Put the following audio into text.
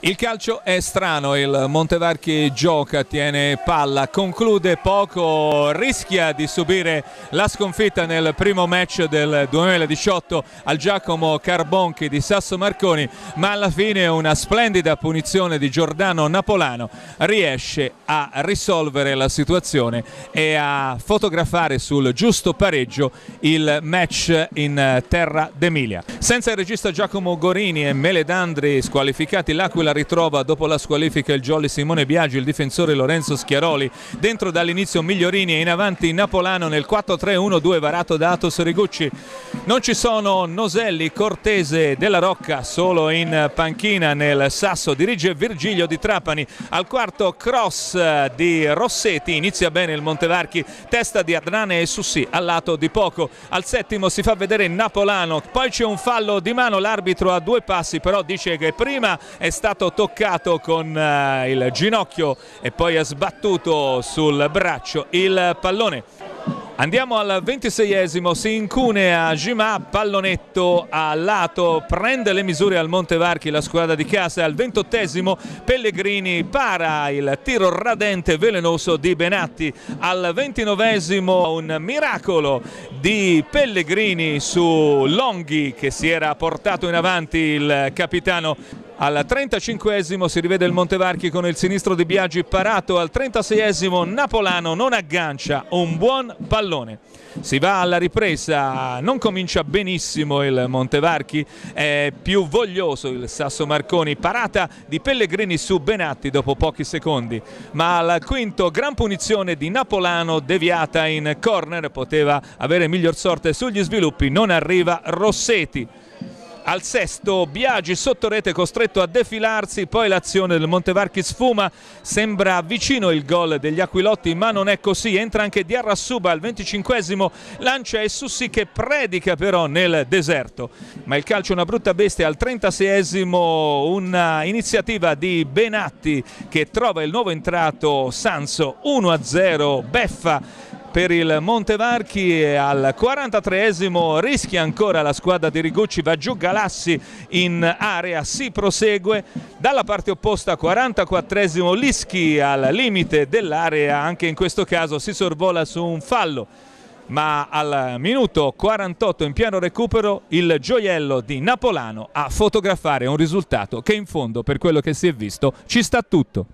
Il calcio è strano, il Montevarchi gioca, tiene palla, conclude poco, rischia di subire la sconfitta nel primo match del 2018 al Giacomo Carbonchi di Sasso Marconi, ma alla fine una splendida punizione di Giordano Napolano riesce a risolvere la situazione e a fotografare sul giusto pareggio il match in terra d'Emilia. Senza il regista Giacomo Gorini e Meledandri squalificati l'Aquila la ritrova dopo la squalifica il jolly Simone Biagio, il difensore Lorenzo Schiaroli. Dentro dall'inizio Migliorini e in avanti Napolano nel 4-3-1-2 varato da Atos Rigucci. Non ci sono Noselli, Cortese, Della Rocca solo in panchina nel Sasso, dirige Virgilio di Trapani al quarto cross di Rossetti, inizia bene il Montevarchi, testa di Adrane e Sussi al lato di poco, al settimo si fa vedere Napolano, poi c'è un fallo di mano, l'arbitro a due passi però dice che prima è stato toccato con eh, il ginocchio e poi ha sbattuto sul braccio il pallone. Andiamo al 26esimo, si incunea Gimà, pallonetto a lato, prende le misure al Montevarchi la squadra di casa al 28esimo Pellegrini para il tiro radente velenoso di Benatti, al 29esimo un miracolo di Pellegrini su Longhi che si era portato in avanti il capitano al 35esimo si rivede il Montevarchi con il sinistro di Biaggi parato, al 36esimo Napolano non aggancia, un buon pallone. Si va alla ripresa, non comincia benissimo il Montevarchi, è più voglioso il Sasso Marconi, parata di Pellegrini su Benatti dopo pochi secondi, ma al quinto gran punizione di Napolano deviata in corner, poteva avere miglior sorte sugli sviluppi, non arriva Rossetti al sesto Biagi sotto rete costretto a defilarsi, poi l'azione del Montevarchi sfuma, sembra vicino il gol degli Aquilotti ma non è così, entra anche Diarrassuba al venticinquesimo lancia e Sussi che predica però nel deserto, ma il calcio è una brutta bestia al 36esimo, un'iniziativa di Benatti che trova il nuovo entrato Sanso 1-0, beffa per il Montevarchi al 43esimo rischia ancora la squadra di Rigucci, va giù Galassi in area, si prosegue dalla parte opposta 44esimo Lischi al limite dell'area, anche in questo caso si sorvola su un fallo ma al minuto 48 in piano recupero il gioiello di Napolano a fotografare un risultato che in fondo per quello che si è visto ci sta tutto.